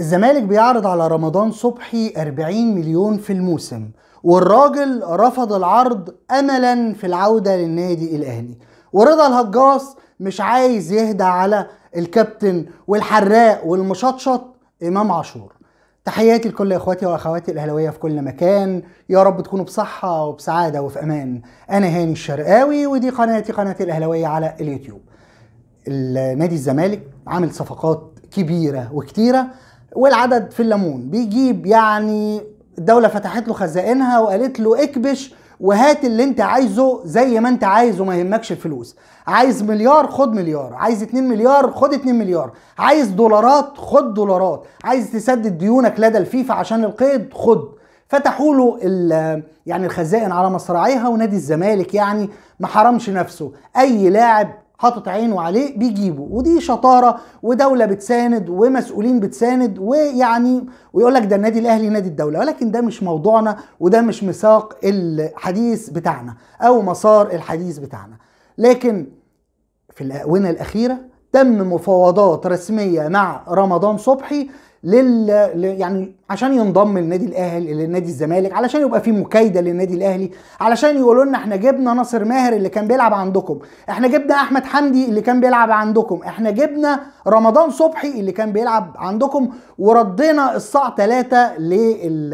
الزمالك بيعرض على رمضان صبحي 40 مليون في الموسم والراجل رفض العرض املا في العوده للنادي الاهلي ورضا الهجاص مش عايز يهدى على الكابتن والحراق والمشطشط امام عاشور تحياتي لكل اخواتي واخواتي الاهلاويه في كل مكان يا رب تكونوا بصحه وبسعاده وفي امان انا هاني الشرقاوي ودي قناتي قناه الاهلاويه على اليوتيوب النادي الزمالك عامل صفقات كبيره وكتيره والعدد في الليمون بيجيب يعني الدولة فتحت له خزائنها وقالت له اكبش وهات اللي انت عايزه زي ما انت عايزه ما يهمكش الفلوس عايز مليار خد مليار عايز 2 مليار خد 2 مليار عايز دولارات خد دولارات عايز تسدد ديونك لدى الفيفا عشان القيد خد فتحوا له يعني الخزائن على مصراعيها ونادي الزمالك يعني ما حرمش نفسه اي لاعب حاطط عينه عليه بيجيبه ودي شطاره ودوله بتساند ومسؤولين بتساند ويعني ويقول لك ده النادي الاهلي نادي الدوله ولكن ده مش موضوعنا وده مش مساق الحديث بتاعنا او مسار الحديث بتاعنا لكن في الاونه الاخيره تم مفاوضات رسميه مع رمضان صبحي لل يعني عشان ينضم للنادي الاهلي للنادي الزمالك علشان يبقى في مكايده للنادي الاهلي علشان يقولوا لنا احنا جبنا ناصر ماهر اللي كان بيلعب عندكم احنا جبنا احمد حمدي اللي كان بيلعب عندكم احنا جبنا رمضان صبحي اللي كان بيلعب عندكم وردينا الصاع ثلاثه للصفقه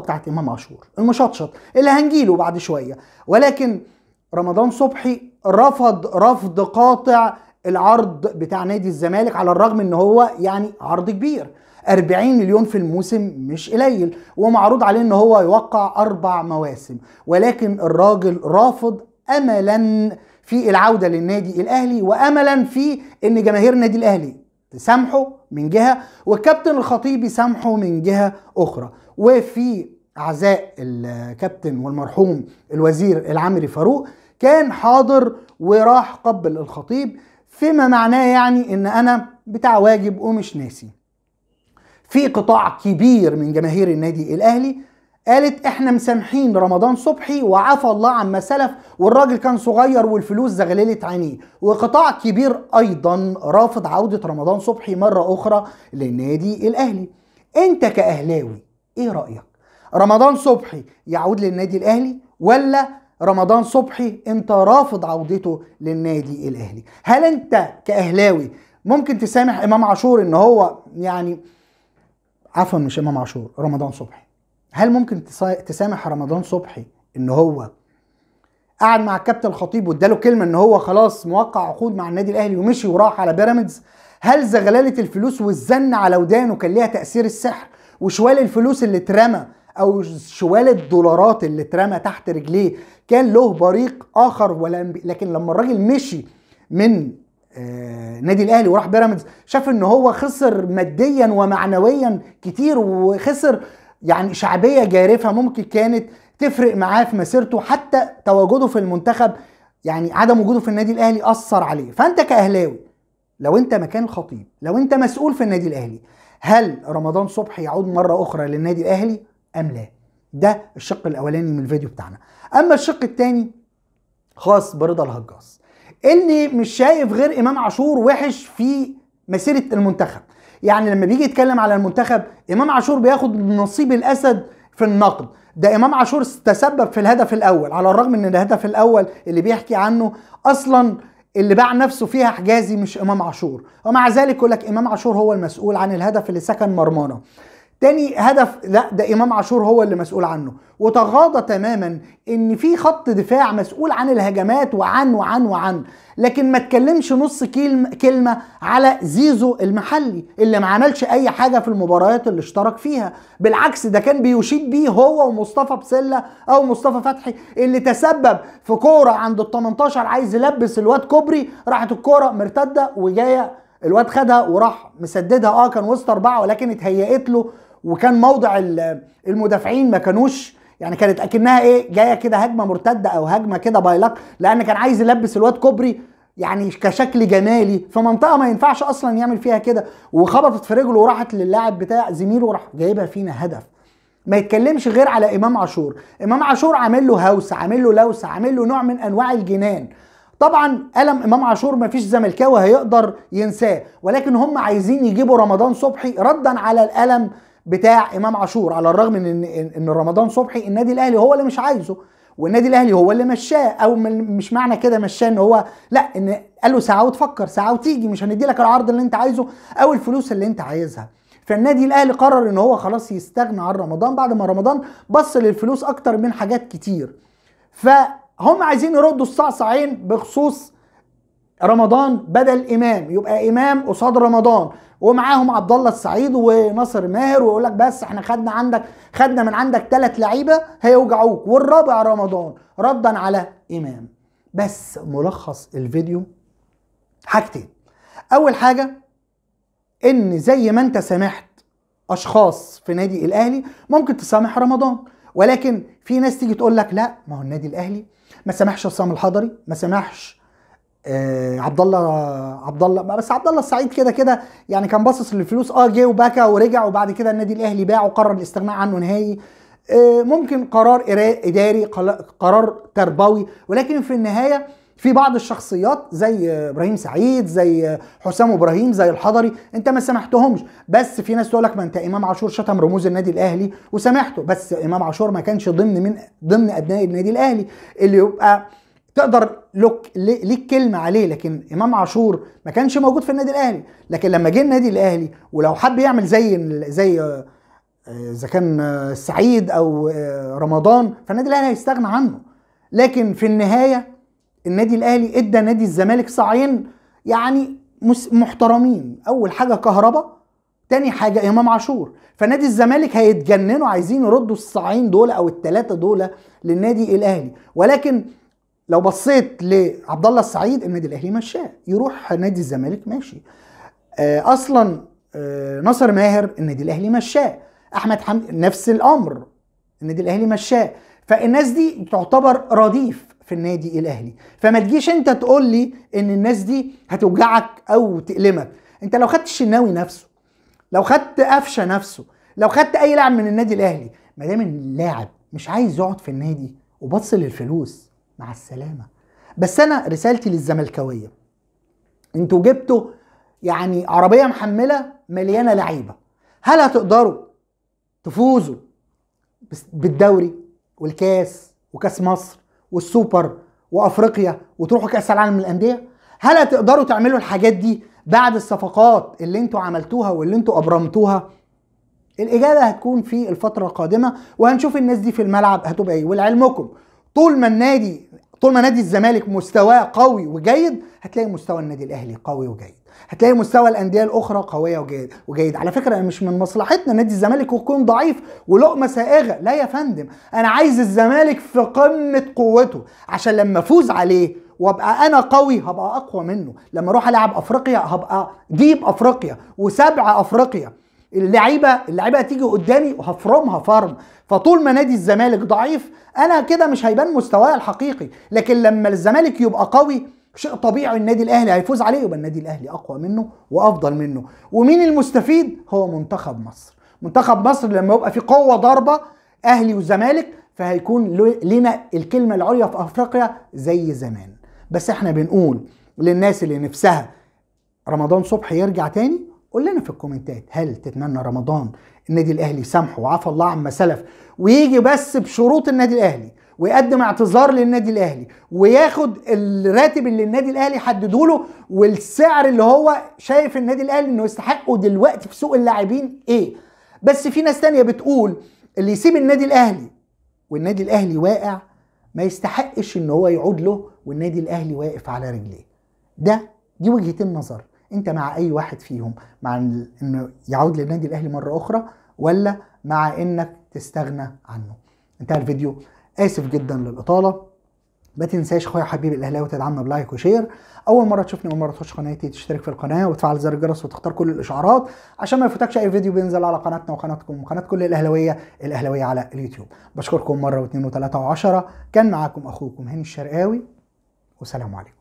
بتاعه بتاعت امام عاشور المشطشط اللي هنجيله بعد شويه ولكن رمضان صبحي رفض رفض قاطع العرض بتاع نادي الزمالك على الرغم ان هو يعني عرض كبير 40 مليون في الموسم مش قليل ومعروض عليه ان هو يوقع اربع مواسم ولكن الراجل رافض املا في العوده للنادي الاهلي واملا في ان جماهير النادي الاهلي تسامحه من جهه والكابتن الخطيب يسامحه من جهه اخرى وفي عزاء الكابتن والمرحوم الوزير العامري فاروق كان حاضر وراح قبل الخطيب فيما معناه يعني ان انا بتاع واجب ومش ناسي في قطاع كبير من جماهير النادي الاهلي قالت احنا مسامحين رمضان صبحي وعفى الله عما سلف والراجل كان صغير والفلوس زغللت عينيه وقطاع كبير ايضا رافض عودة رمضان صبحي مرة اخرى للنادي الاهلي انت كاهلاوي ايه رأيك رمضان صبحي يعود للنادي الاهلي ولا رمضان صبحي انت رافض عودته للنادي الاهلي هل انت كاهلاوي ممكن تسامح امام عاشور ان هو يعني عفوا مش امام عاشور رمضان صبحي هل ممكن تسامح رمضان صبحي ان هو قعد مع الكابتن الخطيب واداله كلمه ان هو خلاص موقع عقود مع النادي الاهلي ومشي وراح على بيراميدز هل زغلاله الفلوس والزن على ودانه كان ليها تاثير السحر وشوال الفلوس اللي اترمى او شوال الدولارات اللي اترمى تحت رجليه كان له بريق اخر ولا لكن لما الراجل مشي من آه، نادي الاهلي وراح بيراميدز شاف ان هو خسر ماديا ومعنويا كتير وخسر يعني شعبيه جارفه ممكن كانت تفرق معاه في مسيرته حتى تواجده في المنتخب يعني عدم وجوده في النادي الاهلي اثر عليه فانت كاهلاوي لو انت مكان الخطيب لو انت مسؤول في النادي الاهلي هل رمضان صبحي يعود مره اخرى للنادي الاهلي أم لا ده الشق الأولاني من الفيديو بتاعنا أما الشق الثاني خاص برضا الهجاص اللي مش شايف غير إمام عاشور وحش في مسيرة المنتخب يعني لما بيجي يتكلم على المنتخب إمام عاشور بياخد نصيب الأسد في النقد ده امام عاشور تسبب في الهدف الاول على الرغم ان الهدف الاول اللي بيحكي عنه اصلا اللي باع نفسه فيها حجازي مش امام عاشور ومع ذلك يقول لك امام عاشور هو المسؤول عن الهدف اللي سكن مرمانه تاني هدف لا ده امام عاشور هو اللي مسؤول عنه وتغاضى تماما ان في خط دفاع مسؤول عن الهجمات وعن وعن وعن لكن ما اتكلمش نص كلمه على زيزو المحلي اللي ما عملش اي حاجه في المباريات اللي اشترك فيها بالعكس ده كان بيشيد بيه هو ومصطفى بسله او مصطفى فتحي اللي تسبب في كوره عند ال 18 عايز يلبس الواد كوبري راحت الكوره مرتده وجايه الواد خدها وراح مسددها اه كان وسط اربعه ولكن اتهيأت له وكان موضع المدافعين ما كانوش يعني كانت اكنها ايه جايه كده هجمه مرتده او هجمه كده بايلك لان كان عايز يلبس الواد كوبري يعني كشكل جمالي في منطقه ما ينفعش اصلا يعمل فيها كده وخبطت في رجله وراحت للاعب بتاع زميله وراح جايبها فينا هدف ما يتكلمش غير على امام عاشور امام عاشور عامل له هوس عامل له لوسه عامل له نوع من انواع الجنان طبعا الم امام عاشور ما فيش زملكاوي هيقدر ينساه ولكن هم عايزين يجيبوا رمضان صبحي ردا على الالم بتاع امام عاشور على الرغم من ان ان رمضان صبحي النادي الاهلي هو اللي مش عايزه والنادي الاهلي هو اللي مشاه او مش معنى كده مشاه ان هو لا ان قال له ساعه وتفكر ساعه وتيجي مش هندي لك العرض اللي انت عايزه او الفلوس اللي انت عايزها فالنادي الاهلي قرر ان هو خلاص يستغنى عن رمضان بعد ما رمضان بص للفلوس اكتر من حاجات كتير فهم عايزين يردوا الصعصعين بخصوص رمضان بدل امام يبقى امام قصاد رمضان ومعاهم عبد الله السعيد وناصر ماهر ويقول لك بس احنا خدنا عندك خدنا من عندك ثلاث لعيبه هيوجعوك والرابع رمضان ردا على امام بس ملخص الفيديو حاجتين اول حاجه ان زي ما انت سامحت اشخاص في نادي الاهلي ممكن تسامح رمضان ولكن في ناس تيجي تقول لك لا ما هو النادي الاهلي ما سامحش عصام الحضري ما سامحش آه عبد الله عبد الله بس عبد الله السعيد كده كده يعني كان باصص للفلوس اه جه وبكى ورجع وبعد كده النادي الاهلي باع وقرر الاستغناء عنه نهائي آه ممكن قرار اداري قرار تربوي ولكن في النهايه في بعض الشخصيات زي ابراهيم سعيد زي حسام ابراهيم زي الحضري انت ما سامحتهمش بس في ناس تقول لك ما انت امام عاشور شتم رموز النادي الاهلي وسامحته بس امام عاشور ما كانش ضمن من ضمن ابناء النادي الاهلي اللي يبقى تقدر لوك ليك كلمه عليه لكن امام عاشور ما كانش موجود في النادي الاهلي لكن لما جه النادي الاهلي ولو حب يعمل زي زي آه، اذا كان آه، سعيد او آه، رمضان فالنادي الاهلي هيستغنى عنه لكن في النهايه النادي الاهلي ادى نادي الزمالك صاعين يعني محترمين اول حاجه كهربا تاني حاجة إمام عاشور فنادي الزمالك هيتجننوا عايزين يردوا الصاعين دول أو التلاتة دول للنادي الأهلي ولكن لو بصيت لعبد الله السعيد النادي الاهلي مشاه يروح نادي الزمالك ماشي آه، اصلا آه، ناصر ماهر النادي الاهلي مشاه احمد حمدي نفس الامر النادي الاهلي مشاه فالناس دي تعتبر رديف في النادي الاهلي فما تجيش انت تقول لي ان الناس دي هتوجعك او تألمك انت لو خدت الشناوي نفسه لو خدت قفشه نفسه لو خدت اي لاعب من النادي الاهلي ما دام اللاعب مش عايز يقعد في النادي وبص للفلوس مع السلامه بس انا رسالتي للزملكاويه انتوا جبتوا يعني عربيه محمله مليانه لعيبه هل هتقدروا تفوزوا بالدوري والكاس وكاس مصر والسوبر وافريقيا وتروحوا كاس العالم للانديه هل هتقدروا تعملوا الحاجات دي بعد الصفقات اللي انتوا عملتوها واللي انتوا ابرمتوها الاجابه هتكون في الفتره القادمه وهنشوف الناس دي في الملعب هتبقى ايه ولعلمكم طول ما النادي طول ما نادي الزمالك مستواه قوي وجيد هتلاقي مستوى النادي الاهلي قوي وجيد هتلاقي مستوى الانديه الاخرى قويه وجيد وجيد على فكره انا مش من مصلحتنا نادي الزمالك يكون ضعيف ولقمه سائغه لا يا فندم انا عايز الزمالك في قمه قوته عشان لما افوز عليه وابقى انا قوي هبقى اقوى منه لما اروح العب افريقيا هبقى جيب افريقيا وسبع افريقيا اللعيبه اللعيبه هتيجي قدامي وهفرمها فرم فطول ما نادي الزمالك ضعيف انا كده مش هيبان مستواي الحقيقي لكن لما الزمالك يبقى قوي شيء طبيعي النادي الاهلي هيفوز عليه يبقى النادي الاهلي اقوى منه وافضل منه ومين المستفيد هو منتخب مصر منتخب مصر لما يبقى في قوه ضاربه اهلي وزمالك فهيكون لنا الكلمه العليا في افريقيا زي زمان بس احنا بنقول للناس اللي نفسها رمضان صبحي يرجع تاني قول لنا في الكومنتات هل تتمنى رمضان النادي الاهلي سامحه وعفى الله عما سلف ويجي بس بشروط النادي الاهلي ويقدم اعتذار للنادي الاهلي وياخد الراتب اللي النادي الاهلي حدده له والسعر اللي هو شايف النادي الاهلي انه يستحقه دلوقتي في سوق اللاعبين ايه بس في ناس تانية بتقول اللي يسيب النادي الاهلي والنادي الاهلي واقع ما يستحقش ان هو يعود له والنادي الاهلي واقف على رجليه ده دي وجهتين نظر انت مع اي واحد فيهم مع انه يعود للنادي الاهلي مره اخرى ولا مع انك تستغنى عنه انتهى الفيديو اسف جدا للاطاله ما تنساش اخويا حبيبي الاهلاوي تدعمنا بلايك وشير اول مره تشوفني اول مره تخش قناتي تشترك في القناه وتفعل زر الجرس وتختار كل الاشعارات عشان ما يفوتكش اي فيديو بينزل على قناتنا وقناتكم وقناه كل الاهلاويه الاهلاويه على اليوتيوب بشكركم مره واثنين وثلاثه وعشرة كان معاكم اخوكم هاني الشرقاوي والسلام عليكم